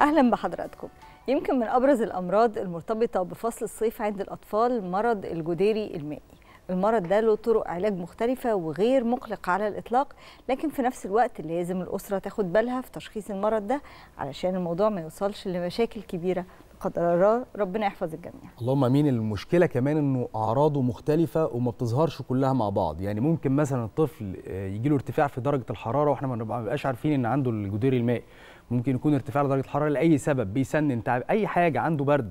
أهلا بحضراتكم يمكن من أبرز الأمراض المرتبطة بفصل الصيف عند الأطفال مرض الجديري المائي المرض ده له طرق علاج مختلفة وغير مقلق على الإطلاق لكن في نفس الوقت لازم الأسرة تاخد بالها في تشخيص المرض ده علشان الموضوع ما يوصلش لمشاكل كبيرة قدر الله ربنا يحفظ الجميع اللهم امين المشكله كمان انه اعراضه مختلفه وما بتظهرش كلها مع بعض يعني ممكن مثلا الطفل آه، يجي له ارتفاع في درجه الحراره واحنا ما بنبقاش عارفين ان عنده الجدير المائي ممكن يكون ارتفاع درجه الحراره لاي سبب بيسنن تعب اي حاجه عنده برد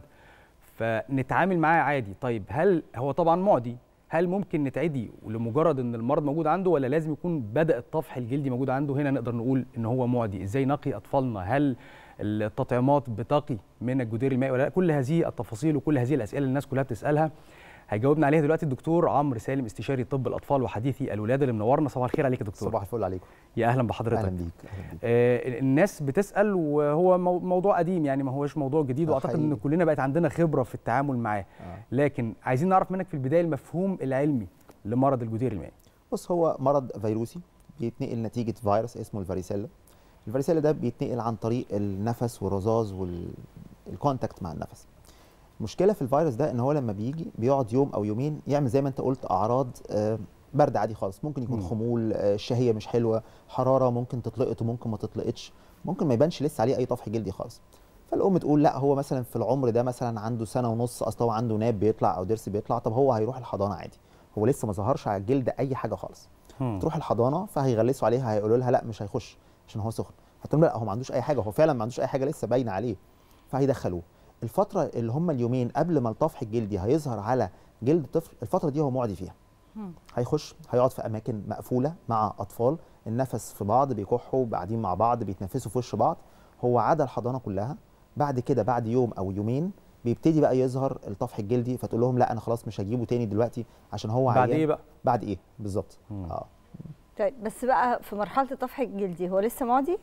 فنتعامل معاه عادي طيب هل هو طبعا معدي هل ممكن نتعدي لمجرد ان المرض موجود عنده ولا لازم يكون بدا الطفح الجلدي موجود عنده هنا نقدر نقول ان هو معدي ازاي نقي اطفالنا هل التطعيمات بتقي من الجدير المائي ولا لا كل هذه التفاصيل وكل هذه الاسئله اللي الناس كلها بتسالها هيجاوبنا عليها دلوقتي الدكتور عمرو سالم استشاري طب الاطفال وحديثي الولاده اللي منورنا صباح الخير عليك يا دكتور صباح الفل عليكم يا اهلا بحضرتك اهلا بيك, أهلا بيك. آه الناس بتسال وهو موضوع قديم يعني ما هوش موضوع جديد واعتقد ان كلنا بقت عندنا خبره في التعامل معاه آه. لكن عايزين نعرف منك في البدايه المفهوم العلمي لمرض الجدير المائي بص هو مرض فيروسي بيتنقل نتيجه فيروس اسمه الفاريسيلا الفاريسيلا ده بيتنقل عن طريق النفس والرذاذ والكونتاكت مع النفس المشكله في الفيروس ده ان هو لما بيجي بيقعد يوم او يومين يعمل زي ما انت قلت اعراض آه، برد عادي خالص ممكن يكون خمول الشهيه آه، مش حلوه حراره ممكن تطلقت وممكن ما تطلقتش ممكن ما يبانش لسه عليه اي طفح جلدي خالص فالام تقول لا هو مثلا في العمر ده مثلا عنده سنه ونص اصل هو عنده ناب بيطلع او ضرس بيطلع طب هو هيروح الحضانه عادي هو لسه ما ظهرش على الجلد اي حاجه خالص هم. تروح الحضانه فهيغلسوا عليها هيقولوا لها لا مش هيخش عشان هو سخن هتقول لا هو ما عندوش اي حاجه هو فعلا ما عندوش اي حاجه لسه باينه عليه فهيدخلوه الفتره اللي هم اليومين قبل ما الطفح الجلدي هيظهر على جلد الطفل الفتره دي هو معدي فيها هيخش هيقعد في اماكن مقفوله مع اطفال النفس في بعض بيكحوا قاعدين مع بعض بيتنفسوا في وش بعض هو عدا الحضانه كلها بعد كده بعد يوم او يومين بيبتدي بقى يظهر الطفح الجلدي فتقول لهم لا انا خلاص مش هجيبه تاني دلوقتي عشان هو بعد ايه بقى بعد ايه بالظبط اه طيب بس بقى في مرحله الطفح الجلدي هو لسه معدي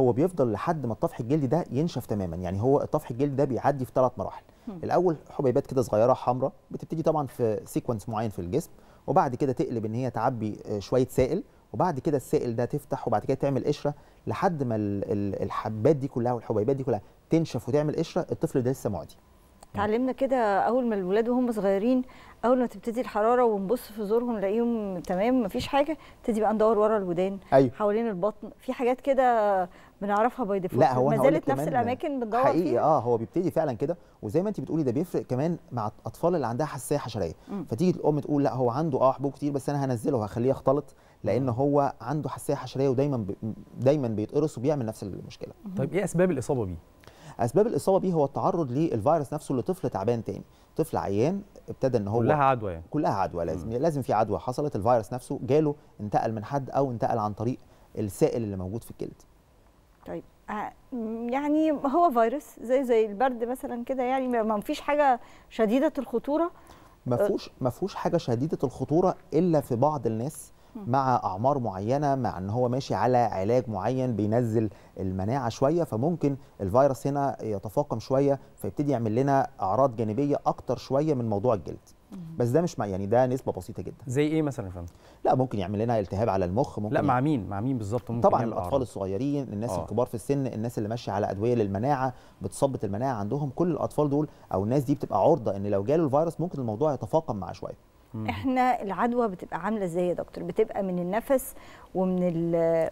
هو بيفضل لحد ما الطفح الجلدي ده ينشف تماما يعني هو الطفح الجلدي ده بيعدي في ثلاث مراحل الاول حبيبات كده صغيره حمراء بتبتدي طبعا في سيكونس معين في الجسم وبعد كده تقلب ان هي تعبي آه، شويه سائل وبعد كده السائل ده تفتح وبعد كده تعمل قشره لحد ما الحبات دي كلها والحبيبات دي كلها تنشف وتعمل قشره الطفل ده لسه معدي اتعلمنا كده اول ما الولاد وهم صغيرين اول ما تبتدي الحراره ونبص في زورهم نلاقيهم تمام مفيش حاجه نبتدي بقى ندور ورا الودان أيوه. حوالين البطن في حاجات كده بنعرفها باي ديفولت لا هو ما زالت نفس الاماكن بندور حقيقي اه هو بيبتدي فعلا كده وزي ما انت بتقولي ده بيفرق كمان مع الاطفال اللي عندها حساسيه حشريه م. فتيجي الام تقول لا هو عنده اه حبوب كتير بس انا هنزله وهخليه يختلط لان هو عنده حساسيه حشريه ودايما بي دايما بيتقرص وبيعمل نفس المشكله طيب ايه اسباب الاصابه بيه اسباب الاصابه بيه هو التعرض للفيروس نفسه لطفل تعبان تاني طفل عيان ابتدى ان هو كلها عدوى يعني. كلها عدوى لازم م. لازم في عدوى حصلت الفيروس نفسه جاله انتقل من حد او انتقل عن طريق السائل اللي موجود في الجلد طيب آه، يعني هو فيروس زي زي البرد مثلا كده يعني ما فيش حاجه شديده الخطوره ما آه. فيهوش ما فيهوش حاجه شديده الخطوره الا في بعض الناس مع اعمار معينه مع ان هو ماشي على علاج معين بينزل المناعه شويه فممكن الفيروس هنا يتفاقم شويه فيبتدي يعمل لنا اعراض جانبيه اكتر شويه من موضوع الجلد بس ده مش مع يعني ده نسبه بسيطه جدا زي ايه مثلا فندم لا ممكن يعمل لنا التهاب على المخ ممكن لا مع مين مع مين بالظبط ممكن طبعا الاطفال الصغيرين الناس أوه. الكبار في السن الناس اللي ماشيه على ادويه للمناعه بتثبط المناعه عندهم كل الاطفال دول او الناس دي بتبقى عرضه ان لو جاله الفيروس ممكن الموضوع يتفاقم معاه شويه مم. احنا العدوى بتبقى عامله ازاي يا دكتور بتبقى من النفس ومن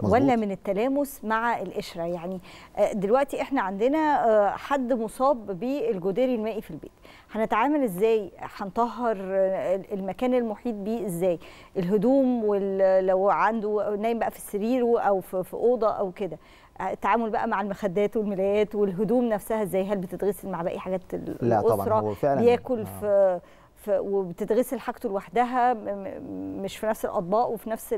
ولا من التلامس مع القشره يعني آه، دلوقتي احنا عندنا آه، حد مصاب بالجدري المائي في البيت هنتعامل ازاي هنطهر آه، المكان المحيط بيه ازاي الهدوم لو عنده نايم بقى في السرير او في اوضه او كده التعامل بقى مع المخدات والملايات والهدوم نفسها ازاي هل بتتغسل مع باقي حاجات الاسره لا طبعا هو فعلا بياكل آه. في وبتتغسل حاجته لوحدها مش في نفس الاطباق وفي نفس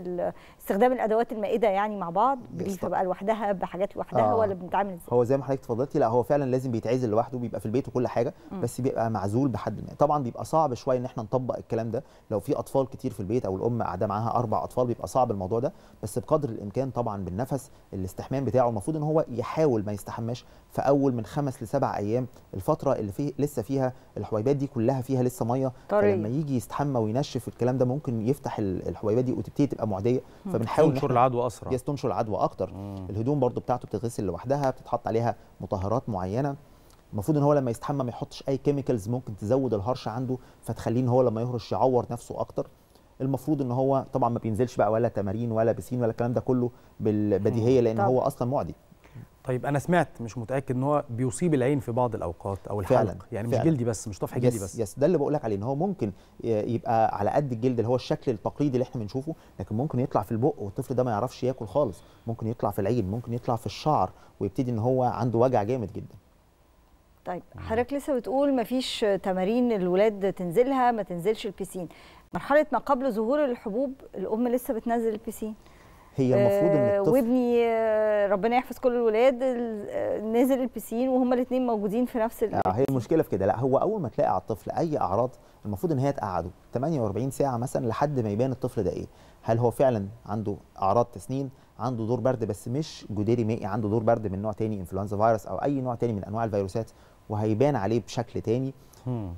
استخدام الادوات المائده يعني مع بعض بتبقى لوحدها بحاجات لوحدها آه. ولا بنتعامل ازاي هو زي ما حضرتك اتفضلتي لا هو فعلا لازم بيتعزل لوحده بيبقى في البيت وكل حاجه م. بس بيبقى معزول بحد ما طبعا بيبقى صعب شويه ان احنا نطبق الكلام ده لو في اطفال كتير في البيت او الام قاعده معاها اربع اطفال بيبقى صعب الموضوع ده بس بقدر الامكان طبعا بالنفس الاستحمام بتاعه المفروض ان هو يحاول ما يستحماش في اول من خمس لسبع ايام الفتره اللي فيه لسه فيها الحبيبات دي كلها فيها لسه ميه طري. فلما يجي يستحمى وينشف الكلام ده ممكن يفتح الحبيبات دي وتبتدي تبقى معديه فبنحاول تنشر العدوى اسرع تنشر العدوى اكتر مم. الهدوم برده بتاعته بتتغسل لوحدها بتتحط عليها مطهرات معينه المفروض ان هو لما يستحمى ما يحطش اي كيميكالز ممكن تزود الهرش عنده فتخليه ان هو لما يهرش يعور نفسه اكتر المفروض ان هو طبعا ما بينزلش بقى ولا تمارين ولا بسين ولا الكلام ده كله بالبديهيه لان طب. هو اصلا معدي طيب انا سمعت مش متاكد ان هو بيصيب العين في بعض الاوقات او الحلق فعلا يعني مش جلدي بس مش طفح جلدي بس يس ده اللي بقول لك عليه ان هو ممكن يبقى على قد الجلد اللي هو الشكل التقليدي اللي احنا بنشوفه لكن ممكن يطلع في البق والطفل ده ما يعرفش ياكل خالص ممكن يطلع في العين ممكن يطلع في الشعر ويبتدي ان هو عنده وجع جامد جدا طيب حضرتك لسه بتقول ما فيش تمارين الولاد تنزلها ما تنزلش البيسين مرحله ما قبل ظهور الحبوب الام لسه بتنزل البيسين هي المفروض ان الطفل آه، وابني آه، ربنا يحفظ كل الولاد نازل البسين وهما الاثنين موجودين في نفس ال... آه هي المشكله في كده لا هو اول ما تلاقي على الطفل اي اعراض المفروض ان هي تقعده 48 ساعه مثلا لحد ما يبان الطفل ده ايه هل هو فعلا عنده اعراض تسنين عنده دور برد بس مش جدري مائي عنده دور برد من نوع تاني انفلونزا فيروس او اي نوع تاني من انواع الفيروسات وهيبان عليه بشكل تاني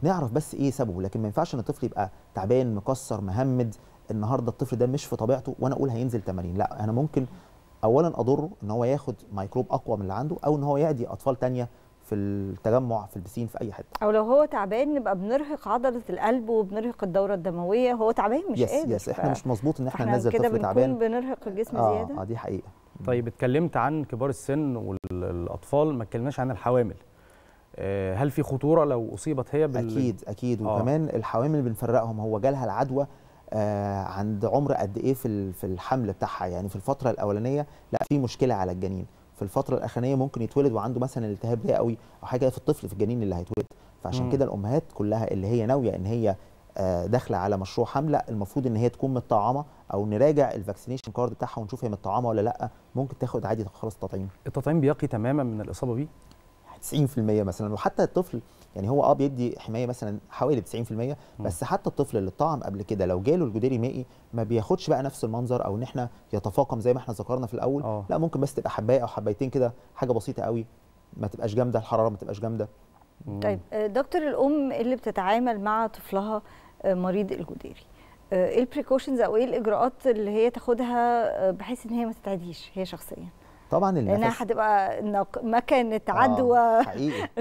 نعرف بس ايه سببه لكن ما ينفعش ان الطفل يبقى تعبان مكسر مهمد النهارده الطفل ده مش في طبيعته وانا اقول هينزل تمارين لا انا ممكن اولا اضره ان هو ياخد ميكروب اقوى من اللي عنده او ان هو يعدي اطفال ثانيه في التجمع في البسين في اي حته او لو هو تعبان نبقى بنرهق عضله القلب وبنرهق الدوره الدمويه هو تعبان مش يس قادر يس يس احنا مش مظبوط ان احنا ننزل طفل تعبان كده بنرهق الجسم آه زياده اه دي حقيقه طيب اتكلمت عن كبار السن والاطفال ما اتكلمناش عن الحوامل آه، هل في خطوره لو اصيبت هي بال... اكيد اكيد آه. وكمان الحوامل بنفرقهم هو جالها العدوى آه، عند عمر قد ايه في في الحمل بتاعها يعني في الفتره الاولانيه لا في مشكله على الجنين في الفتره الاخرانيه ممكن يتولد وعنده مثلا التهاب رئوي قوي او حاجه في الطفل في الجنين اللي هيتولد فعشان كده الامهات كلها اللي هي ناويه ان هي آه، داخله على مشروع حمله المفروض ان هي تكون متطعمه او نراجع الفاكسينيشن كارد بتاعها ونشوف هي متطعمه ولا لا ممكن تاخد عادي خالص تطعيم التطعيم بيقي تماما من الاصابه بيه 90% مثلا وحتى الطفل يعني هو اه بيدي حمايه مثلا حوالي 90% بس حتى الطفل اللي طعم قبل كده لو جاله الجدري مائي ما بياخدش بقى نفس المنظر او ان احنا يتفاقم زي ما احنا ذكرنا في الاول أوه. لا ممكن بس تبقى حبايه او حبايتين كده حاجه بسيطه قوي ما تبقاش جامده الحراره ما تبقاش جامده طيب آه، دكتور الام اللي بتتعامل مع طفلها آه، مريض الجدري آه، ايه البريكوشنز او ايه الاجراءات اللي هي تاخدها بحيث ان هي ما تتعديش هي شخصيا طبعا النفس لانها هتبقى مكنه آه، عدوى آه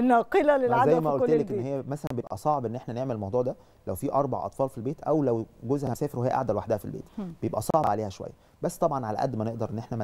ناقله للعدوى زي ما قلت لك ان هي مثلا بيبقى صعب ان احنا نعمل الموضوع ده لو في اربع اطفال في البيت او لو جوزها مسافر وهي قاعده لوحدها في البيت هم. بيبقى صعب عليها شويه بس طبعا على قد ما نقدر ان احنا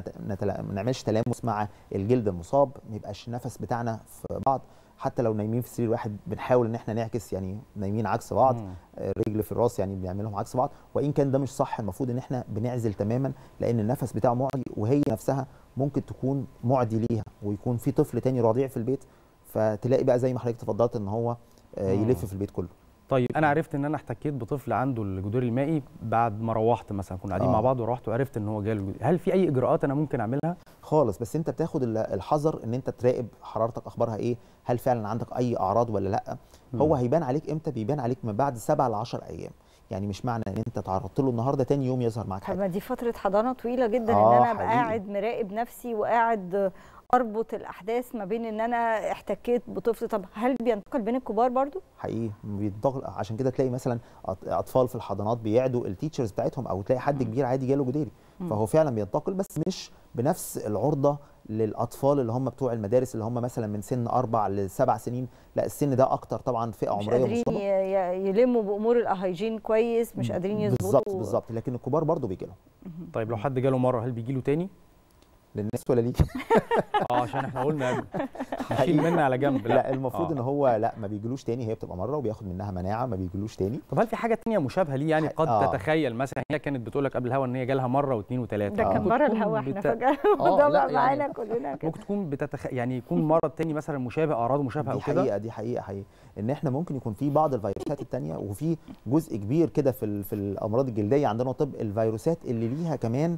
ما نعملش تلامس مع الجلد المصاب ما يبقاش النفس بتاعنا في بعض حتى لو نايمين في سرير واحد بنحاول ان احنا نعكس يعني نايمين عكس بعض آه، رجل في الراس يعني بنعملهم عكس بعض وان كان ده مش صح المفروض ان احنا بنعزل تماما لان النفس بتاعه معدي وهي نفسها ممكن تكون معدي ليها ويكون في طفل تاني رضيع في البيت فتلاقي بقى زي ما حضرتك تفضلت ان هو آه، يلف في البيت كله طيب انا عرفت ان انا احتكيت بطفل عنده الجدور المائي بعد ما روحت مثلا كنا قاعدين آه. مع بعض وروحت وعرفت ان هو جاله هل في اي اجراءات انا ممكن اعملها خالص بس انت بتاخد الحذر ان انت تراقب حرارتك اخبارها ايه هل فعلا عندك اي اعراض ولا لا م. هو هيبان عليك امتى بيبان عليك من بعد 7 ل 10 ايام يعني مش معنى ان انت تعرضت له النهارده تاني يوم يظهر معاك حاجه طب ما دي فتره حضانه طويله جدا آه ان انا ابقى قاعد مراقب نفسي وقاعد اربط الاحداث ما بين ان انا احتكيت بطفل طب هل بينتقل بين الكبار برضو حقيقي بينتقل عشان كده تلاقي مثلا اطفال في الحضانات بيعدوا التيتشرز بتاعتهم او تلاقي حد كبير عادي جاله جديري فهو فعلا بينتقل بس مش بنفس العرضه للاطفال اللي هم بتوع المدارس اللي هم مثلا من سن اربع لسبع سنين لا السن ده اكتر طبعا فئه عمريه مش قادرين يلموا بامور الاهيجين كويس مش قادرين يظبطوا بالظبط بالظبط لكن الكبار برضو بيجي لهم طيب لو حد جاله مره هل بيجي له تاني للناس ولا ليك اه عشان احنا قلنا هشيل منا على جنب لا, لا المفروض آه. ان هو لا ما بيجيلوش تاني هي بتبقى مره وبياخد منها مناعه ما بيجيلوش تاني طب هل في حاجه تانية مشابهه ليه يعني قد آه. تتخيل مثلا هي كانت بتقول لك قبل الهوا ان هي جالها مره واثنين وثلاثه ده كان بره الهوا احنا بت... فجاه مضبع آه، يعني معانا كلنا كده ممكن تكون بتتخ... يعني يكون مرض تاني مثلا مشابه اعراضه مشابهه او كده دي حقيقه دي حقيقه حقيقه ان احنا ممكن يكون في بعض الفيروسات الثانيه وفي جزء كبير كده في في الامراض الجلديه عندنا طب الفيروسات اللي ليها كمان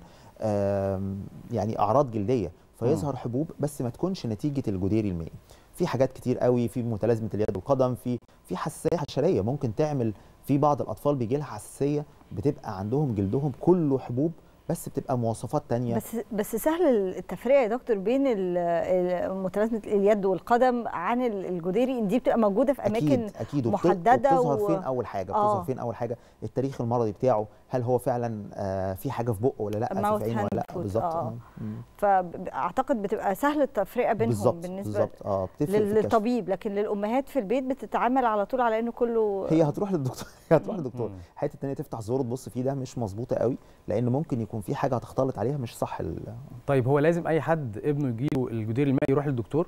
يعني اعراض جلديه فيظهر حبوب بس ما تكونش نتيجه الجدير المائي في حاجات كتير قوي في متلازمه اليد والقدم في في حساسيه حشريه ممكن تعمل في بعض الاطفال بيجي لها حساسيه بتبقى عندهم جلدهم كله حبوب بس بتبقى مواصفات تانية بس بس سهل التفرقه يا دكتور بين متلازمه اليد والقدم عن الجديري ان دي بتبقى موجوده في اماكن أكيد أكيد محدده بتظهر و... فين اول حاجه بتظهر آه. فين اول حاجه التاريخ المرضي بتاعه هل هو فعلا آه في حاجه في بقه ولا لا في عينه ولا لا بالظبط آه. فاعتقد بتبقى سهل التفرقه بينهم بالزبط. بالنسبه بالزبط. آه. للطبيب لكن للامهات في البيت بتتعامل على طول على انه كله هي هتروح للدكتور هي هتروح للدكتور الحته الثانيه تفتح زور تبص فيه ده مش مظبوطه قوي لان ممكن يكون يكون في حاجه هتختلط عليها مش صح ال... طيب هو لازم اي حد ابنه يجيله الجدير المائي يروح للدكتور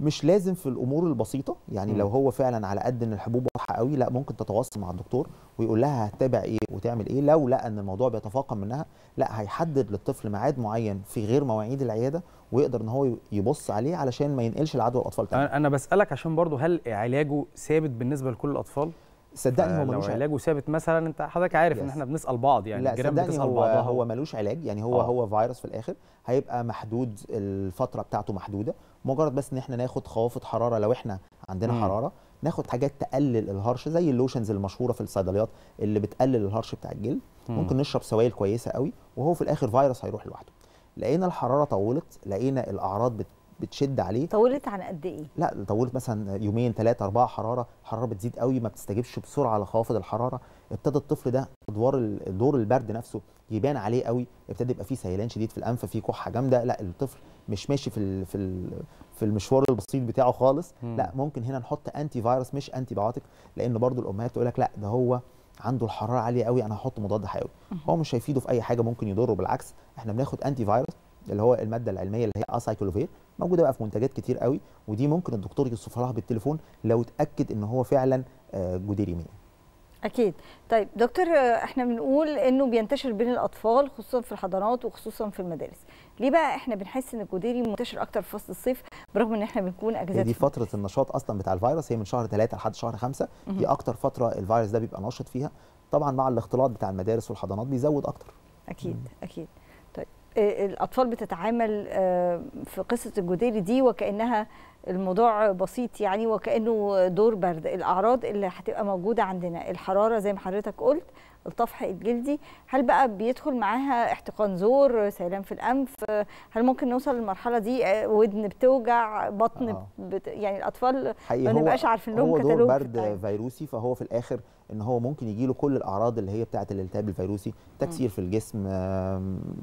مش لازم في الامور البسيطه يعني م. لو هو فعلا على قد ان الحبوب واضحه قوي لا ممكن تتواصل مع الدكتور ويقول لها هتتابع ايه وتعمل ايه لو لقى ان الموضوع بيتفاقم منها لا هيحدد للطفل ميعاد معين في غير مواعيد العياده ويقدر ان هو يبص عليه علشان ما ينقلش العدوى للاطفال تاني انا بسالك عشان برضو هل علاجه ثابت بالنسبه لكل الاطفال صدقني هو آه، ملوش علاج وثابت مثلا انت حضرتك عارف ان احنا بنسال بعض يعني لا صدقني هو بعضها. هو ملوش علاج يعني هو أوه. هو فيروس في الاخر هيبقى محدود الفتره بتاعته محدوده مجرد بس ان احنا ناخد خوافض حراره لو احنا عندنا مم. حراره ناخد حاجات تقلل الهرش زي اللوشنز المشهوره في الصيدليات اللي بتقلل الهرش بتاع الجلد ممكن نشرب سوائل كويسه قوي وهو في الاخر فيروس هيروح لوحده لقينا الحراره طولت لقينا الاعراض بت بتشد عليه طولت عن قد ايه لا طولت مثلا يومين ثلاثه اربعه حراره حراره بتزيد قوي ما بتستجيبش بسرعه على خوافض الحراره ابتدى الطفل ده ادوار دور البرد نفسه يبان عليه قوي ابتدى يبقى فيه سيلان شديد في الانف فيه كحه جامده لا الطفل مش ماشي في الـ في الـ في المشوار البسيط بتاعه خالص مم. لا ممكن هنا نحط انتي فيروس مش انتي بايوتيك لان برضو الامهات تقول لك لا ده هو عنده الحراره عاليه قوي انا هحط مضاد حيوي هو مش هيفيده في اي حاجه ممكن يضره بالعكس احنا بناخد انتي فيروس اللي هو الماده العلميه اللي هي اسايكلوفير موجوده بقى في منتجات كتير قوي ودي ممكن الدكتور يوصفها لها بالتليفون لو اتاكد ان هو فعلا آه، جدير يمين اكيد طيب دكتور آه، احنا بنقول انه بينتشر بين الاطفال خصوصا في الحضانات وخصوصا في المدارس ليه بقى احنا بنحس ان الجديري منتشر اكتر في فصل الصيف برغم ان احنا بنكون اجازات دي فتره النشاط اصلا بتاع الفيروس هي من شهر 3 لحد شهر 5 دي اكتر فتره الفيروس ده بيبقى نشط فيها طبعا مع الاختلاط بتاع المدارس والحضانات بيزود اكتر اكيد مم. اكيد الاطفال بتتعامل آه، في قصه الجديري دي وكانها الموضوع بسيط يعني وكانه دور برد الاعراض اللي هتبقى موجوده عندنا الحراره زي ما حضرتك قلت الطفح الجلدي هل بقى بيدخل معاها احتقان زور سيلان في الانف هل ممكن نوصل للمرحله دي آه، ودن بتوجع بطن آه. بت... يعني الاطفال ما نبقاش عارفين لهم كتالوج هو برد في فيروسي فهو في الاخر ان هو ممكن يجي له كل الاعراض اللي هي بتاعه الالتهاب الفيروسي تكسير في الجسم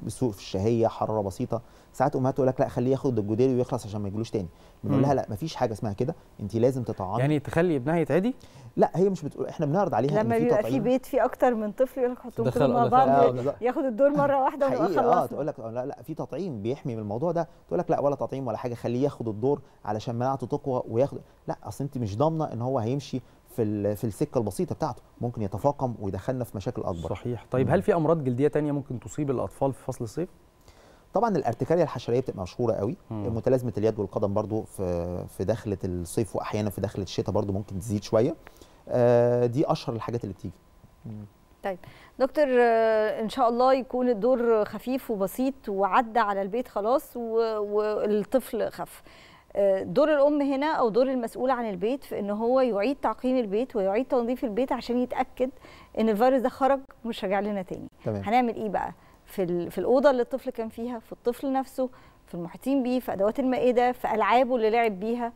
سوء في الشهيه حراره بسيطه ساعات امهات تقول لك لا خليه ياخد الجدير ويخلص عشان ما يجيلوش تاني بنقول لها لا مفيش حاجه اسمها كده انت لازم تطعمي يعني تخلي ابنها يتعدي لا هي مش بتقول احنا بنعرض عليها لما بيبقى في بيت فيه اكتر من طفل يقول لك حطهم كلهم مع بعض آه، ياخد الدور مره واحده ونبقى خلصنا اه تقول لك آه، لا لا في تطعيم بيحمي من الموضوع ده تقول لك لا ولا تطعيم ولا حاجه خليه ياخد الدور علشان مناعته تقوى وياخد لا اصل انت مش ضامنه ان هو هيمشي في في السكه البسيطه بتاعته ممكن يتفاقم ويدخلنا في مشاكل اكبر صحيح طيب هل في امراض جلديه تانية ممكن تصيب الاطفال في فصل الصيف طبعا الارتكاليا الحشريه بتبقى مشهوره قوي متلازمه اليد والقدم برضو في في دخله الصيف واحيانا في دخله الشتاء برضو ممكن تزيد شويه آه، دي اشهر الحاجات اللي بتيجي مم. طيب دكتور آه، ان شاء الله يكون الدور خفيف وبسيط وعدى على البيت خلاص والطفل خف آه، دور الام هنا او دور المسؤول عن البيت في ان هو يعيد تعقيم البيت ويعيد تنظيف البيت عشان يتاكد ان الفيروس ده خرج مش راجع لنا تاني تمام. هنعمل ايه بقى في في الاوضه اللي الطفل كان فيها في الطفل نفسه في المحيطين بيه في ادوات المائده في العابه اللي لعب بيها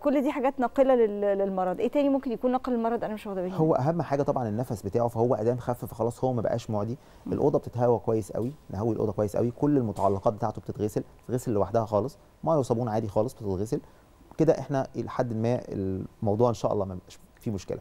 كل دي حاجات ناقله للمرض ايه تاني ممكن يكون ناقل للمرض انا مش واخده بالي هو اهم حاجه طبعا النفس بتاعه فهو اداه خفف خلاص هو ما بقاش معدي الاوضه بتتهوى كويس قوي نهوي الاوضه كويس قوي كل المتعلقات بتاعته بتتغسل بتتغسل لوحدها خالص ميه وصابون عادي خالص بتتغسل كده احنا لحد ما الموضوع ان شاء الله ما بقاش فيه مشكله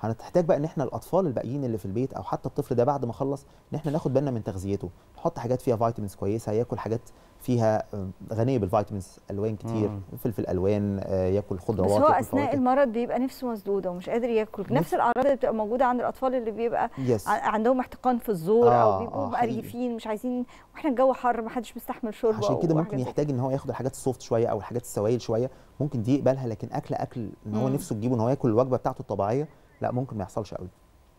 هنحتاج بقى ان احنا الاطفال الباقيين اللي في البيت او حتى الطفل ده بعد ما خلص ان احنا ناخد بالنا من تغذيته نحط حاجات فيها فيتامينز كويسه ياكل حاجات فيها آه، غنيه بالفيتامينز الوان كتير مم. فلفل الوان آه، ياكل خضروات بس هو اثناء فواكب. المرض بيبقى نفسه مسدوده ومش قادر ياكل نفس, نفس الاعراض اللي بتبقى موجوده عند الاطفال اللي بيبقى يس. عندهم احتقان في الزور آه او بيبقوا آه مش عايزين واحنا الجو حر ما حدش مستحمل شرب عشان كده ممكن يحتاج ان هو ياخد الحاجات السوفت شويه او الحاجات السوائل شويه ممكن دي يقبلها لكن اكل اكل ان هو نفسه تجيبه ان هو ياكل الوجبه بتاعته الطبيعيه لا ممكن ما يحصلش قوي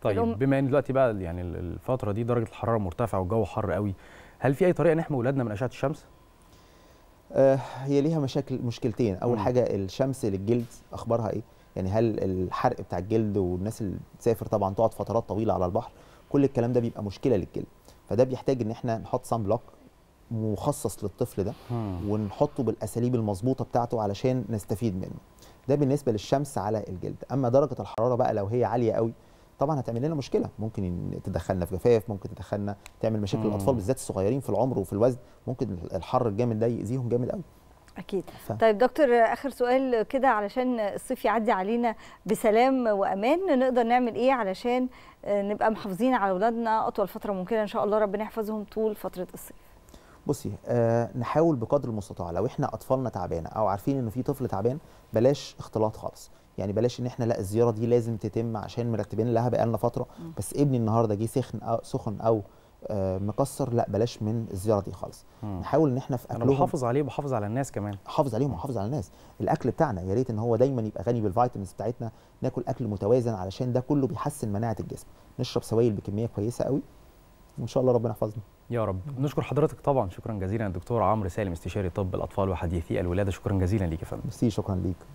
طيب بما ان دلوقتي بقى يعني الفتره دي درجه الحراره مرتفعه والجو حر قوي هل في اي طريقه نحمي اولادنا من اشعه الشمس آه هي ليها مشاكل مشكلتين اول مم. حاجه الشمس للجلد اخبارها ايه يعني هل الحرق بتاع الجلد والناس اللي بتسافر طبعا تقعد فترات طويله على البحر كل الكلام ده بيبقى مشكله للجلد فده بيحتاج ان احنا نحط صن بلوك مخصص للطفل ده ونحطه بالاساليب المظبوطه بتاعته علشان نستفيد منه ده بالنسبه للشمس على الجلد اما درجه الحراره بقى لو هي عاليه قوي طبعا هتعمل لنا مشكله ممكن تدخلنا في جفاف ممكن تدخلنا تعمل مشاكل الاطفال بالذات الصغيرين في العمر وفي الوزن ممكن الحر الجامد ده يأذيهم جامد قوي اكيد ف... طيب دكتور اخر سؤال كده علشان الصيف يعدي علينا بسلام وامان نقدر نعمل ايه علشان نبقى محافظين على اولادنا اطول فتره ممكنه ان شاء الله ربنا يحفظهم طول فتره الصيف بصي آه نحاول بقدر المستطاع لو احنا اطفالنا تعبانه او عارفين انه في طفل تعبان بلاش اختلاط خالص يعني بلاش ان احنا لا الزياره دي لازم تتم عشان مرتبين لها بقالنا فتره بس ابني النهارده جه سخن او سخن او آه، مكسر لا بلاش من الزياره دي خالص نحاول ان احنا في اكلهم انا بحافظ عليه وبحافظ على الناس كمان حافظ عليهم وحافظ على الناس الاكل بتاعنا يا ريت ان هو دايما يبقى غني بالفيتامينز بتاعتنا ناكل اكل متوازن علشان ده كله بيحسن مناعه الجسم نشرب سوائل بكميه كويسه قوي وان شاء الله ربنا يحفظنا يا رب نشكر حضرتك طبعا شكرا جزيلا الدكتور عمرو سالم استشاري طب الاطفال وحديثي الولاده شكرا جزيلا ليك يا فندم شكرا ليك